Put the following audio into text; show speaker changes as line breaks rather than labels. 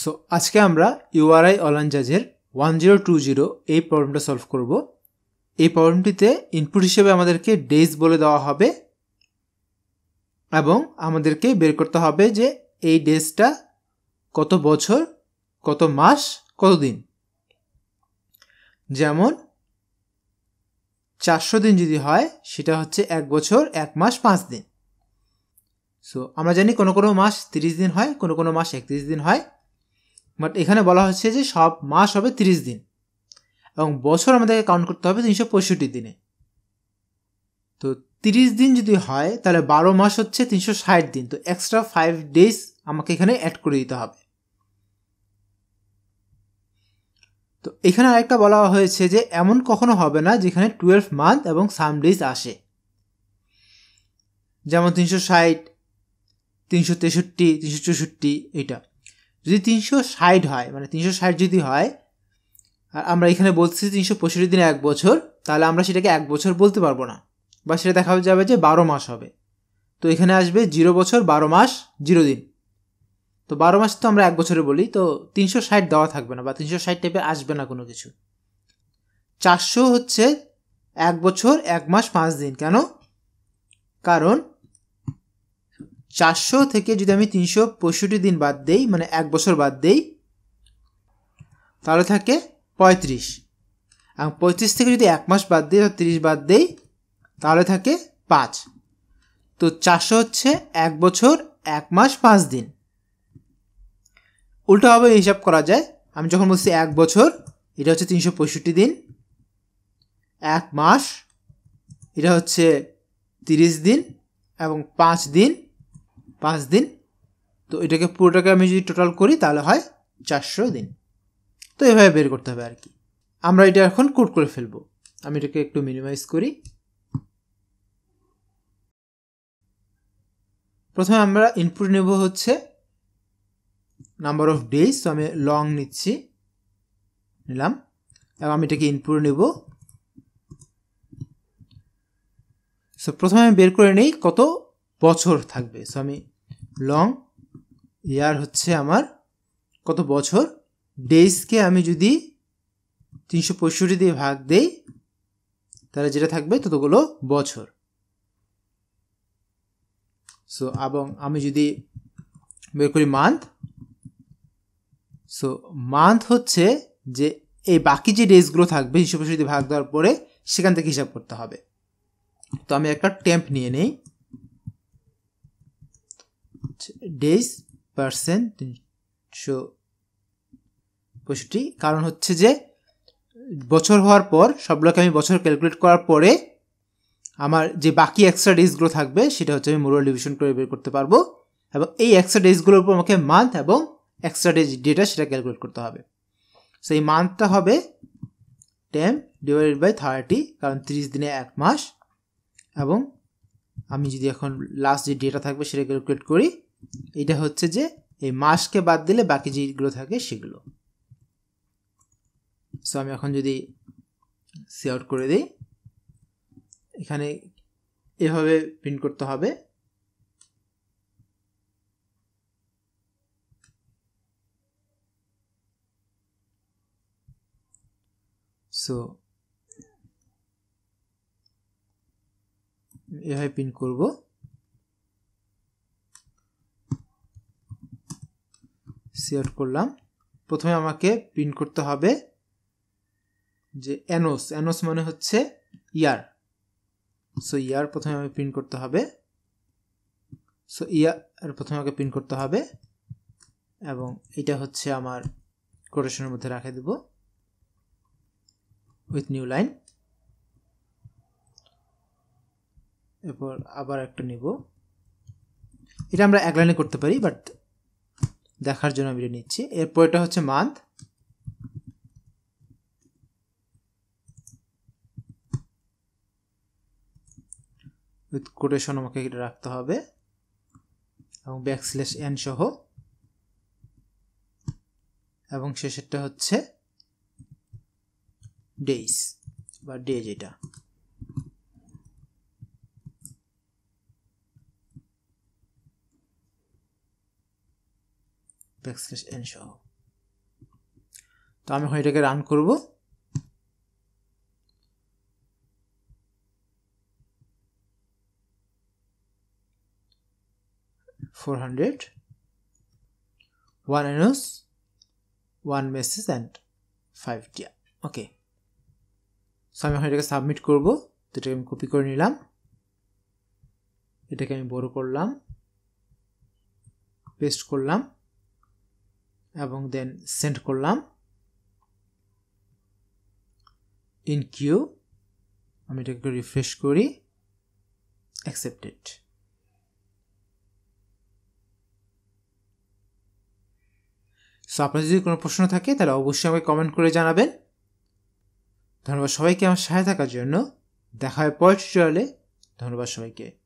so আজকে আমরা URI অলানজাজের ওয়ান জিরো টু জিরো এই প্রবলেমটা সলভ করব এই প্রবলেমটিতে ইনপুট হিসেবে আমাদেরকে ডেজ বলে দেওয়া হবে এবং আমাদেরকে বের করতে হবে যে এই ডেজটা কত বছর কত মাস কত দিন যেমন চারশো দিন যদি হয় সেটা হচ্ছে এক বছর এক মাস পাঁচ দিন সো আমরা জানি কোনো কোনো মাস তিরিশ দিন হয় কোনো কোনো মাস একত্রিশ দিন হয় বাট এখানে বলা হচ্ছে যে সব মাস হবে তিরিশ দিন এবং বছর আমাদেরকে কাউন্ট করতে হবে তিনশো পঁয়ষট্টি দিনে তো তিরিশ দিন যদি হয় তাহলে বারো মাস হচ্ছে তিনশো ষাট দিন তো এক্সট্রা ফাইভ ডেজ আমাকে এখানে অ্যাড করে দিতে হবে তো এখানে আরেকটা বলা হয়েছে যে এমন কখনো হবে না যেখানে টুয়েলভ মান্থ এবং সাম ডেজ আসে যেমন তিনশো ষাট তিনশো তেষট্টি তিনশো চৌষট্টি এটা যদি তিনশো ষাট হয় মানে তিনশো ষাট যদি হয় আর আমরা এখানে বলছি তিনশো পঁয়ষট্টি দিনে এক বছর তাহলে আমরা সেটাকে এক বছর বলতে পারবো না বা সেটা দেখা যাবে যে বারো মাস হবে তো এখানে আসবে জিরো বছর বারো মাস জিরো দিন তো বারো মাস তো আমরা এক বছরে বলি তো তিনশো ষাট দেওয়া থাকবে না বা তিনশো ষাট টাইপে আসবে না কোনো কিছু চারশো হচ্ছে এক বছর এক মাস পাঁচ দিন কেন কারণ চারশো থেকে যদি আমি তিনশো পঁয়ষট্টি দিন বাদ দেই মানে এক বছর বাদ দেই তাহলে থাকে পঁয়ত্রিশ এবং পঁয়ত্রিশ থেকে যদি এক মাস বাদ দিই তিরিশ বাদ দেই তাহলে থাকে পাঁচ তো চারশো হচ্ছে এক বছর এক মাস পাঁচ দিন উল্টোভাবে হিসাব করা যায় আমি যখন বলছি এক বছর এটা হচ্ছে তিনশো পঁয়ষট্টি দিন এক মাস এটা হচ্ছে তিরিশ দিন এবং পাঁচ দিন পাঁচ দিন তো এটাকে পুরোটাকে আমি যদি টোটাল করি তাহলে হয় চারশো দিন তো এভাবে বের করতে হবে আর কি আমরা এটা এখন কোট করে ফেলবো আমি এটাকে একটু মিনিমাইজ করি প্রথমে আমরা ইনপুট নেব হচ্ছে নাম্বার অফ ডেজ তো আমি লং নিচ্ছি নিলাম এবং আমি এটাকে ইনপুট নেব সো প্রথমে আমি বের করে নেই কত বছর থাকবে সো আমি লং ইয়ার হচ্ছে আমার কত বছর ডেইসকে আমি যদি তিনশো পঁয়ষট্টি দিয়ে ভাগ দেই তাহলে যেটা থাকবে ততগুলো বছর সো এবং আমি যদি বের করি মান্থ সো মান্থ হচ্ছে যে এই বাকি যে ডেজগুলো থাকবে তিনশো পঁয়ষট্টি ভাগ দেওয়ার পরে সেখান থেকে হিসাব করতে হবে তো আমি একটা টেম্প নিয়ে নেই ডেজ পার্সেন্ট তিনশো পঁয়ষট্টি কারণ হচ্ছে যে বছর হওয়ার পর সবগুলোকে আমি বছর ক্যালকুলেট করার পরে আমার যে বাকি এক্সট্রা ডেজগুলো থাকবে সেটা হচ্ছে আমি মোরাল ডিভিশন করে বের করতে পারবো এবং এই এক্সট্রা ডেজগুলোর উপর আমাকে মান্থ এবং এক্সট্রা ডেজ ডেটা সেটা ক্যালকুলেট করতে হবে সেই মান্থটা হবে টেন ডিভাইডেড বাই থার্টি কারণ তিরিশ দিনে এক মাস এবং আমি যদি এখন লাস্ট যে ডেটা থাকবে সেটা ক্যালকুলেট করি এটা হচ্ছে যে এই মাসকে বাদ দিলে বাকি যেগুলো থাকে সেগুলো সো আমি এখন যদি সি আউট করে দিই এখানে এভাবে প্রিন্ট করতে হবে সো এভাবে প্রিন্ট করব সিলেক্ট করলাম প্রথমে আমাকে প্রিন্ট করতে হবে যে অ্যানোস অ্যানোস মানে হচ্ছে ইয়ার সো ইয়ার প্রথমে আমাকে প্রিন্ট করতে হবে সো ইয়ার প্রথমে আমাকে প্রিন্ট করতে হবে এবং এটা হচ্ছে আমার কোটেশনের মধ্যে রাখে দেব উইথ নিউ লাইন এরপর আবার একটা নেব এটা আমরা এক লাইনে করতে পারি বাট দেখার জন্য আমি এটা নিচ্ছি এরপর এটা হচ্ছে মান্থ উইথ কোটেশন আমাকে এটা রাখতে হবে এবং ব্যাক স্ল্যাশ এন সহ এবং শেষেরটা হচ্ছে ডেইস বা ডে যেটা ব্যাকস্ল্যাশ এন সহ তো আমি এখন এটাকে রান করব four hundred one anus, one message and five টিয়া ওকে সো আমি এখন এটাকে সাবমিট করব তো এটাকে আমি কপি করে নিলাম এটাকে আমি বড় করলাম পেস্ট করলাম এবং দেন সেন্ড করলাম ইন কিউ আমি এটাকে রিফ্রেশ করি অ্যাকসেপ্টেড সো আপনার যদি কোনো প্রশ্ন থাকে তাহলে অবশ্যই আমাকে কমেন্ট করে জানাবেন ধন্যবাদ সবাইকে আমার সাথে থাকার জন্য দেখা হয় পরের টিউটোরিয়ালে ধন্যবাদ সবাইকে